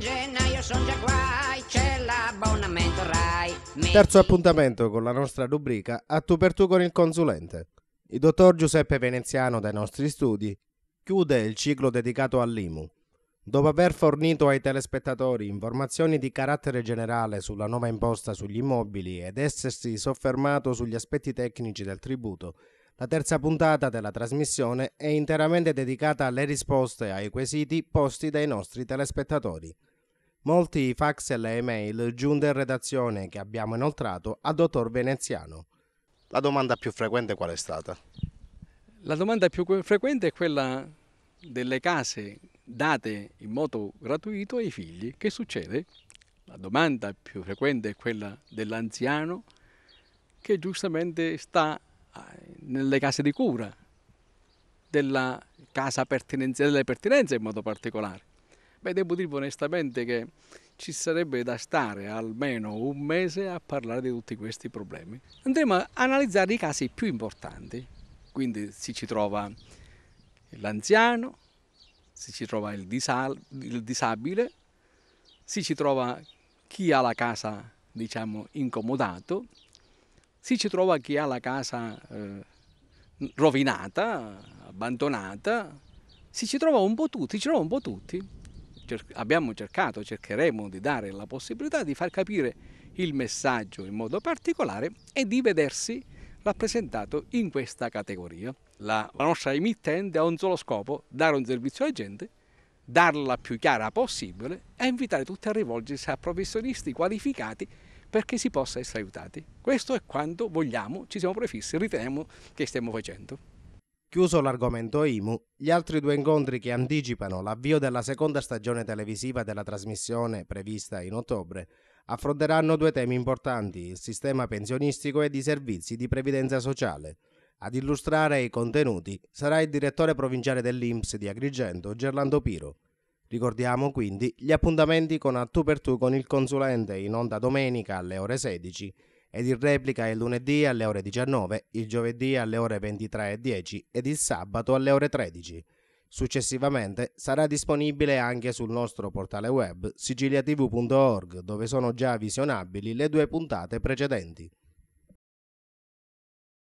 gennaio sono già qua, c'è l'abbonamento RAI. Metti... Terzo appuntamento con la nostra rubrica A tu per tu con il consulente. Il dottor Giuseppe Veneziano dai nostri studi chiude il ciclo dedicato all'IMU. Dopo aver fornito ai telespettatori informazioni di carattere generale sulla nuova imposta sugli immobili ed essersi soffermato sugli aspetti tecnici del tributo, la terza puntata della trasmissione è interamente dedicata alle risposte ai quesiti posti dai nostri telespettatori. Molti fax e le email giunte in redazione che abbiamo inoltrato a dottor Veneziano. La domanda più frequente qual è stata? La domanda più frequente è quella delle case date in modo gratuito ai figli. Che succede? La domanda più frequente è quella dell'anziano che giustamente sta eh, nelle case di cura, della casa pertinenza, delle pertinenze in modo particolare. Beh, devo dire onestamente che ci sarebbe da stare almeno un mese a parlare di tutti questi problemi. Andremo a analizzare i casi più importanti, quindi si ci trova l'anziano, si ci trova il, disal- il disabile, si ci trova chi ha la casa diciamo incomodato si ci trova chi ha la casa eh, rovinata, abbandonata, si ci trova un po' tutti, ci trova un po' tutti. Cerc abbiamo cercato, cercheremo di dare la possibilità di far capire il messaggio in modo particolare e di vedersi rappresentato in questa categoria. La, la nostra emittente ha un solo scopo, dare un servizio alla gente, darla più chiara possibile e invitare tutti a rivolgersi a professionisti qualificati perché si possa essere aiutati. Questo è quanto vogliamo, ci siamo prefissi, riteniamo che stiamo facendo. Chiuso l'argomento IMU, gli altri due incontri che anticipano l'avvio della seconda stagione televisiva della trasmissione prevista in ottobre affronteranno due temi importanti, il sistema pensionistico e i servizi di previdenza sociale. Ad illustrare i contenuti sarà il direttore provinciale dell'INPS di Agrigento, Gerlando Piro. Ricordiamo quindi gli appuntamenti con a tu per tu con il consulente in onda domenica alle ore 16 ed in replica il lunedì alle ore 19, il giovedì alle ore 23.10 ed il sabato alle ore 13. Successivamente sarà disponibile anche sul nostro portale web sigiliatv.org dove sono già visionabili le due puntate precedenti.